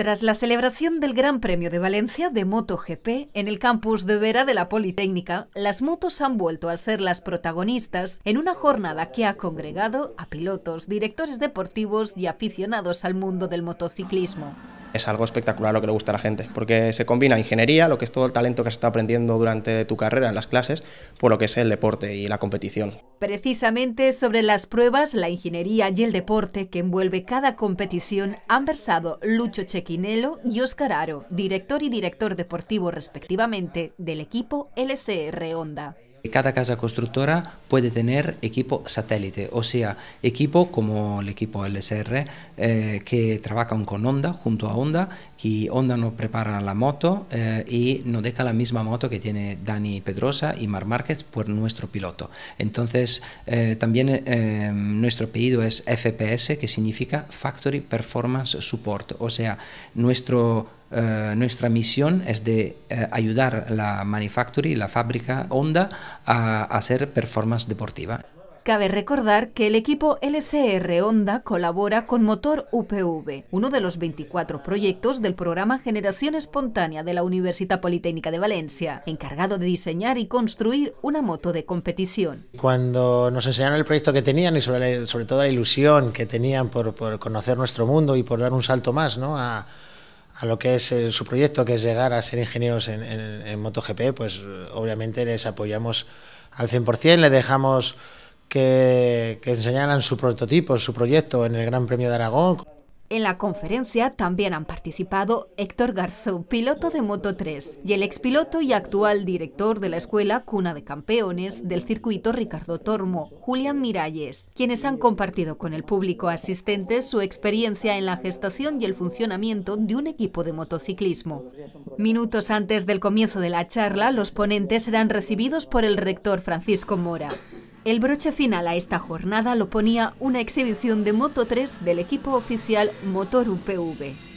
Tras la celebración del Gran Premio de Valencia de MotoGP en el campus de Vera de la Politécnica, las motos han vuelto a ser las protagonistas en una jornada que ha congregado a pilotos, directores deportivos y aficionados al mundo del motociclismo. Es algo espectacular lo que le gusta a la gente, porque se combina ingeniería, lo que es todo el talento que has está aprendiendo durante tu carrera en las clases, por lo que es el deporte y la competición. Precisamente sobre las pruebas, la ingeniería y el deporte que envuelve cada competición han versado Lucho Chequinelo y Óscar Aro, director y director deportivo respectivamente del equipo LCR Honda. Cada casa constructora puede tener equipo satélite, o sea, equipo como el equipo LSR eh, que trabajan con Honda, junto a Honda, que Honda nos prepara la moto eh, y nos deja la misma moto que tiene Dani Pedrosa y Mar Márquez por nuestro piloto. Entonces, eh, también nuestro pedido es FPS, que significa Factory Performance Support, o sea, nuestro eh, nuestra misión es de eh, ayudar la manufactory, la fábrica Honda, a, hacer performance deportiva. Cabe recordar que el equipo LCR Honda colabora con Motor UPV, uno de los 24 proyectos del programa Generación Espontánea de la Universidad Politécnica de Valencia, encargado de diseñar y construir una moto de competición. Cuando nos enseñaron el proyecto que tenían y sobre, todo la ilusión que tenían por, conocer nuestro mundo y por dar un salto más a a lo que es eh, su proyecto, que es llegar a ser ingenieros en, MotoGP, pues obviamente les apoyamos al 100%, les dejamos que enseñaran su prototipo, su proyecto en el Gran Premio de Aragón. En la conferencia también han participado Héctor Garzó, piloto de Moto 3, y el expiloto y actual director de la Escuela Cuna de Campeones del circuito Ricardo Tormo, Julián Miralles, quienes han compartido con el público asistente su experiencia en la gestación y el funcionamiento de un equipo de motociclismo. Minutos antes del comienzo de la charla, los ponentes serán recibidos por el rector Francisco Mora. El broche final a esta jornada lo ponía una exhibición de Moto 3 del equipo oficial Motor UPV.